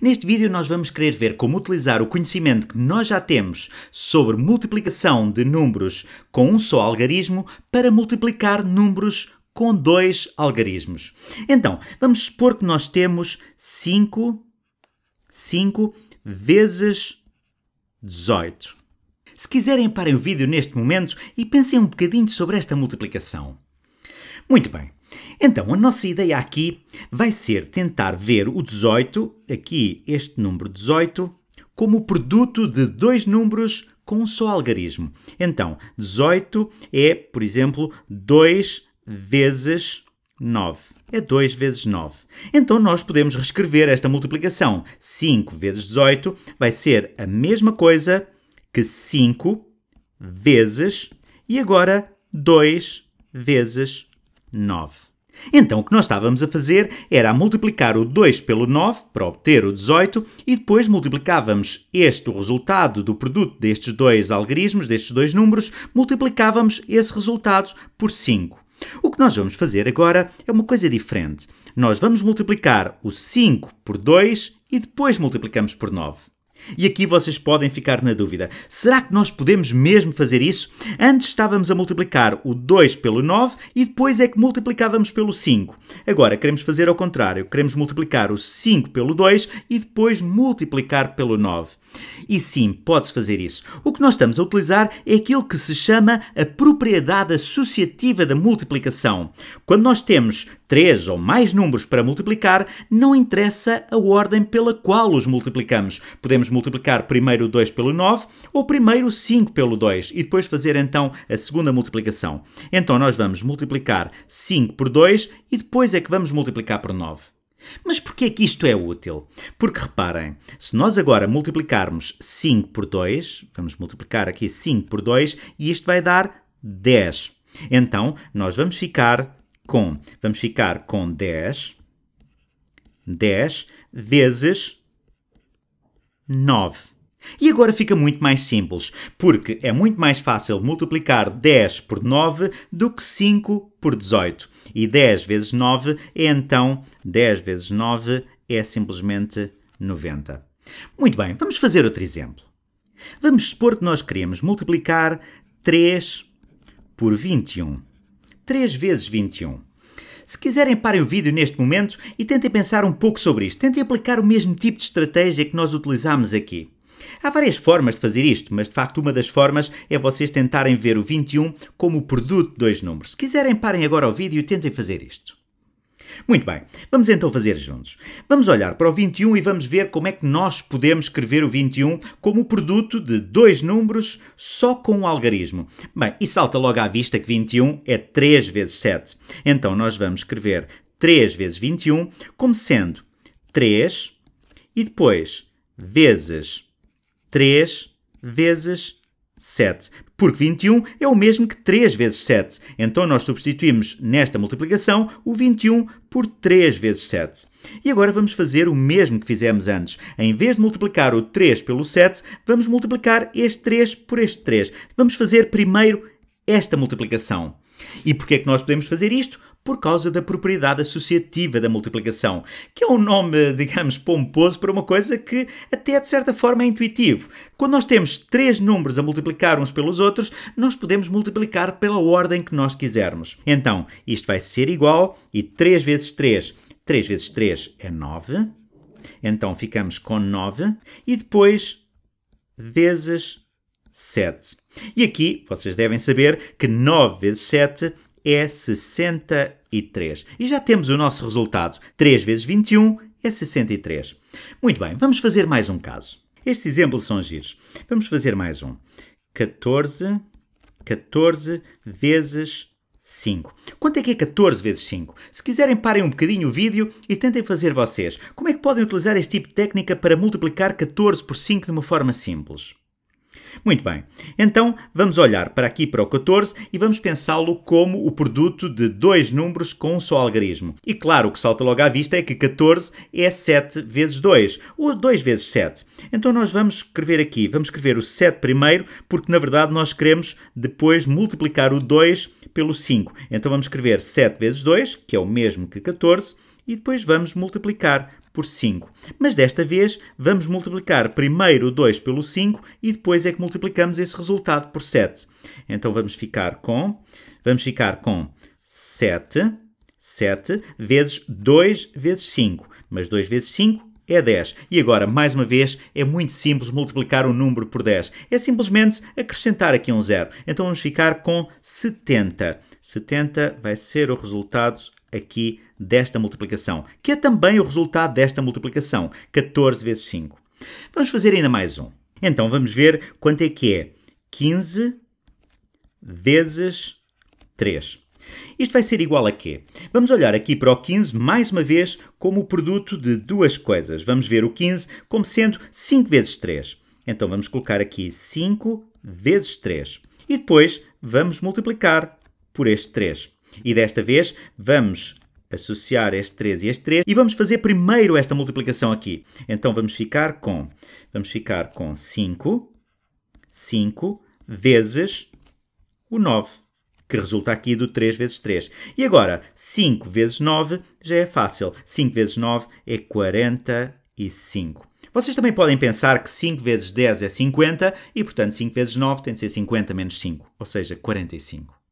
Neste vídeo nós vamos querer ver como utilizar o conhecimento que nós já temos sobre multiplicação de números com um só algarismo para multiplicar números com dois algarismos. Então, vamos supor que nós temos 5, 5 vezes 18. Se quiserem, parem o vídeo neste momento e pensem um bocadinho sobre esta multiplicação. Muito bem. Então, a nossa ideia aqui vai ser tentar ver o 18, aqui este número 18, como produto de dois números com um só algarismo. Então, 18 é, por exemplo, 2 vezes 9. É 2 vezes 9. Então nós podemos reescrever esta multiplicação. 5 vezes 18 vai ser a mesma coisa que 5 vezes e agora 2 vezes 9. 9. Então o que nós estávamos a fazer era a multiplicar o 2 pelo 9 para obter o 18 e depois multiplicávamos este, o resultado do produto destes dois algarismos, destes dois números, multiplicávamos esse resultado por 5. O que nós vamos fazer agora é uma coisa diferente. Nós vamos multiplicar o 5 por 2 e depois multiplicamos por 9. E aqui vocês podem ficar na dúvida. Será que nós podemos mesmo fazer isso? Antes estávamos a multiplicar o 2 pelo 9 e depois é que multiplicávamos pelo 5. Agora queremos fazer ao contrário. Queremos multiplicar o 5 pelo 2 e depois multiplicar pelo 9. E sim, pode-se fazer isso. O que nós estamos a utilizar é aquilo que se chama a propriedade associativa da multiplicação. Quando nós temos três ou mais números para multiplicar, não interessa a ordem pela qual os multiplicamos. Podemos podemos multiplicar primeiro o 2 pelo 9 ou primeiro o 5 pelo 2 e depois fazer então a segunda multiplicação. Então nós vamos multiplicar 5 por 2 e depois é que vamos multiplicar por 9. Mas por que é que isto é útil? Porque reparem, se nós agora multiplicarmos 5 por 2, vamos multiplicar aqui 5 por 2 e isto vai dar 10. Então nós vamos ficar com, vamos ficar com 10 10 vezes 9. E agora fica muito mais simples, porque é muito mais fácil multiplicar 10 por 9 do que 5 por 18. E 10 vezes 9 é então 10 vezes 9 é simplesmente 90. Muito bem, vamos fazer outro exemplo. Vamos supor que nós queremos multiplicar 3 por 21. 3 vezes 21. Se quiserem, parem o vídeo neste momento e tentem pensar um pouco sobre isto. Tentem aplicar o mesmo tipo de estratégia que nós utilizámos aqui. Há várias formas de fazer isto, mas de facto uma das formas é vocês tentarem ver o 21 como o produto de dois números. Se quiserem, parem agora o vídeo e tentem fazer isto. Muito bem, vamos então fazer juntos. Vamos olhar para o 21 e vamos ver como é que nós podemos escrever o 21 como produto de dois números só com um algarismo. Bem, e salta logo à vista que 21 é 3 vezes 7. Então nós vamos escrever 3 vezes 21 como sendo 3 e depois vezes 3 vezes 7. Porque 21 é o mesmo que 3 vezes 7. Então nós substituímos nesta multiplicação o 21 por 3 vezes 7. E agora vamos fazer o mesmo que fizemos antes. Em vez de multiplicar o 3 pelo 7, vamos multiplicar este 3 por este 3. Vamos fazer primeiro esta multiplicação. E porquê é que nós podemos fazer isto? por causa da propriedade associativa da multiplicação, que é um nome, digamos, pomposo para uma coisa que até é, de certa forma é intuitivo. Quando nós temos três números a multiplicar uns pelos outros, nós podemos multiplicar pela ordem que nós quisermos. Então, isto vai ser igual e 3 vezes 3, 3 vezes 3 é 9. Então ficamos com 9 e depois vezes 7. E aqui vocês devem saber que 9 vezes 7 é é 63. E já temos o nosso resultado. 3 vezes 21 é 63. Muito bem, vamos fazer mais um caso. Estes exemplos são giros. Vamos fazer mais um. 14, 14 vezes 5. Quanto é que é 14 vezes 5? Se quiserem, parem um bocadinho o vídeo e tentem fazer vocês. Como é que podem utilizar este tipo de técnica para multiplicar 14 por 5 de uma forma simples? Muito bem, então vamos olhar para aqui para o 14 e vamos pensá-lo como o produto de dois números com um só algarismo. E claro, o que salta logo à vista é que 14 é 7 vezes 2, ou 2 vezes 7. Então nós vamos escrever aqui, vamos escrever o 7 primeiro, porque na verdade nós queremos depois multiplicar o 2 pelo 5. Então vamos escrever 7 vezes 2, que é o mesmo que 14, e depois vamos multiplicar por 5. Mas desta vez vamos multiplicar primeiro o 2 pelo 5 e depois é que multiplicamos esse resultado por 7. Então vamos ficar com vamos ficar com 7 7 vezes 2 vezes 5, mas 2 vezes 5 é 10. E agora, mais uma vez, é muito simples multiplicar um número por 10. É simplesmente acrescentar aqui um zero. Então vamos ficar com 70. 70 vai ser o resultado aqui desta multiplicação, que é também o resultado desta multiplicação, 14 vezes 5. Vamos fazer ainda mais um. Então vamos ver quanto é que é 15 vezes 3. Isto vai ser igual a quê? Vamos olhar aqui para o 15 mais uma vez como o produto de duas coisas. Vamos ver o 15 como sendo 5 vezes 3. Então vamos colocar aqui 5 vezes 3. E depois vamos multiplicar por este 3. E desta vez vamos associar este 3 e este 3 e vamos fazer primeiro esta multiplicação aqui. Então vamos ficar com vamos ficar com 5 5 vezes o 9, que resulta aqui do 3 vezes 3. E agora, 5 vezes 9 já é fácil. 5 vezes 9 é 45. Vocês também podem pensar que 5 vezes 10 é 50 e, portanto, 5 vezes 9 tem de ser 50 menos 5, ou seja, 45.